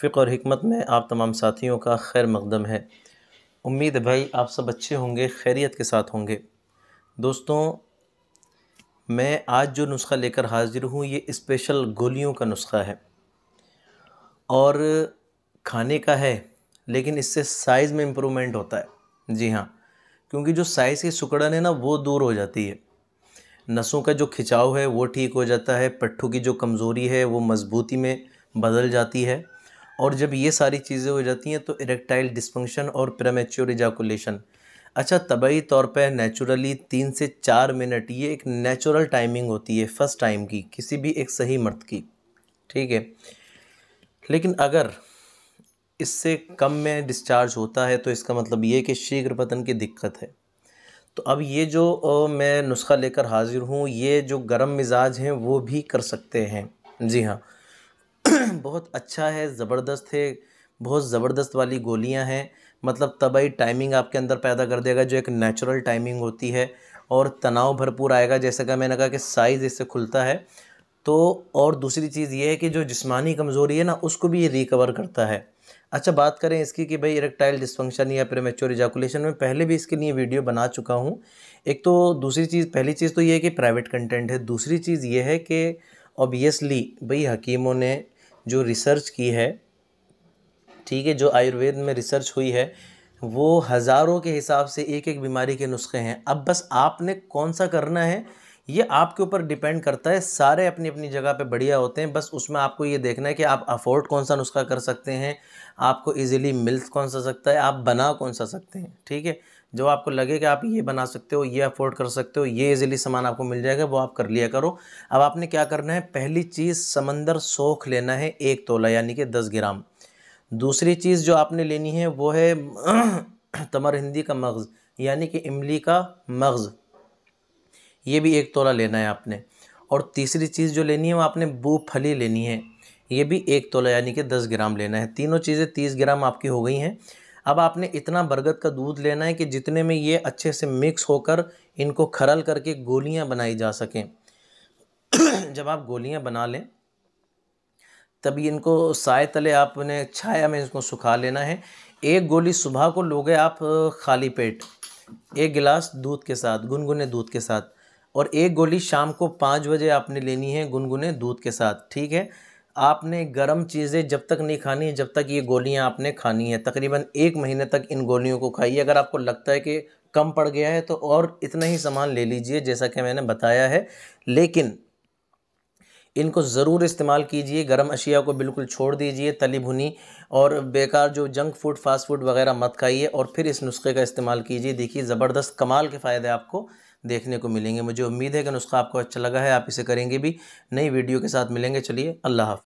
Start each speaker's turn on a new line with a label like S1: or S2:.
S1: फ़िक्र और हमत में आप तमाम साथियों का खैर मकदम है उम्मीद है भाई आप सब अच्छे होंगे खैरियत के साथ होंगे दोस्तों मैं आज जो नुस्खा लेकर हाजिर हूँ ये स्पेशल गोलियों का नुस्खा है और खाने का है लेकिन इससे साइज़ में इम्प्रूवमेंट होता है जी हाँ क्योंकि जो साइज़ की सुकड़न है ना वो दूर हो जाती है नसों का जो खिंचाव है वो ठीक हो जाता है पट्ठू की जो कमज़ोरी है वो मजबूती में बदल जाती है और जब ये सारी चीज़ें हो जाती हैं तो इरेक्टाइल डिस्फंक्शन और प्रेमेच्योर इजाकुलेशन अच्छा तबई तौर पर नेचुरली तीन से चार मिनट ये एक नेचुरल टाइमिंग होती है फर्स्ट टाइम की किसी भी एक सही मर्द की ठीक है लेकिन अगर इससे कम में डिस्चार्ज होता है तो इसका मतलब ये कि शीघ्र पतन की दिक्कत है तो अब ये जो मैं नुस्खा लेकर हाजिर हूँ ये जो गर्म मिजाज हैं वो भी कर सकते हैं जी हाँ बहुत अच्छा है ज़बरदस्त है बहुत ज़बरदस्त वाली गोलियां हैं मतलब तबाही टाइमिंग आपके अंदर पैदा कर देगा जो एक नेचुरल टाइमिंग होती है और तनाव भरपूर आएगा जैसा कि मैंने कहा कि साइज़ इससे खुलता है तो और दूसरी चीज़ ये है कि जो जिस्मानी कमज़ोरी है ना उसको भी ये रिकवर करता है अच्छा बात करें इसकी कि भाई इरेक्टाइल डिस्फंक्शन या फिर मेच्योर इजाकुलेशन में पहले भी इसके लिए वीडियो बना चुका हूँ एक तो दूसरी चीज़ पहली चीज़ तो ये है कि प्राइवेट कंटेंट है दूसरी चीज़ ये है कि ऑब्वियसली भाई हकीमों ने जो रिसर्च की है ठीक है जो आयुर्वेद में रिसर्च हुई है वो हज़ारों के हिसाब से एक एक बीमारी के नुस्खे हैं अब बस आपने कौन सा करना है ये आपके ऊपर डिपेंड करता है सारे अपनी अपनी जगह पे बढ़िया होते हैं बस उसमें आपको ये देखना है कि आप अफोर्ड कौन सा नुस्खा कर सकते हैं आपको इजीली मिल कौन सा सकता है आप बना कौन सा सकते हैं ठीक है जो आपको लगे कि आप ये बना सकते हो ये अफोर्ड कर सकते हो ये इजीली सामान आपको मिल जाएगा वो आप कर लिया करो अब आपने क्या करना है पहली चीज़ समंदर सोख लेना है एक तोला यानी कि दस ग्राम दूसरी चीज़ जो आपने लेनी है वो है तमर हिंदी का मगज़ यानी कि इमली का मगज़ ये भी एक तोला लेना है आपने और तीसरी चीज़ जो लेनी है वो आपने फली लेनी है ये भी एक तोला यानी कि दस ग्राम लेना है तीनों चीज़ें तीस ग्राम आपकी हो गई हैं अब आपने इतना बरगद का दूध लेना है कि जितने में ये अच्छे से मिक्स होकर इनको खरल करके गोलियाँ बनाई जा सकें जब आप गोलियाँ बना लें तभी इनको साय तले आपने छाया में इसको सुखा लेना है एक गोली सुबह को लोगे आप खाली पेट एक गिलास दूध के साथ गुनगुने दूध के साथ और एक गोली शाम को पाँच बजे आपने लेनी है गुनगुने दूध के साथ ठीक है आपने गर्म चीज़ें जब तक नहीं खानी है जब तक ये गोलियां आपने खानी है तकरीबन एक महीने तक इन गोलियों को खाइए अगर आपको लगता है कि कम पड़ गया है तो और इतना ही सामान ले लीजिए जैसा कि मैंने बताया है लेकिन इनको ज़रूर इस्तेमाल कीजिए गर्म अशिया को बिल्कुल छोड़ दीजिए तली भुनी और बेकार जो जंक फूड फास्ट फूड वगैरह मत खाइए और फिर इस नुस्खे का इस्तेमाल कीजिए देखिए ज़बरदस्त कमाल के फ़ायदे आपको देखने को मिलेंगे मुझे उम्मीद है कि नुस्खा आपको अच्छा लगा है आप इसे करेंगे भी नई वीडियो के साथ मिलेंगे चलिए अल्लाह हाफ़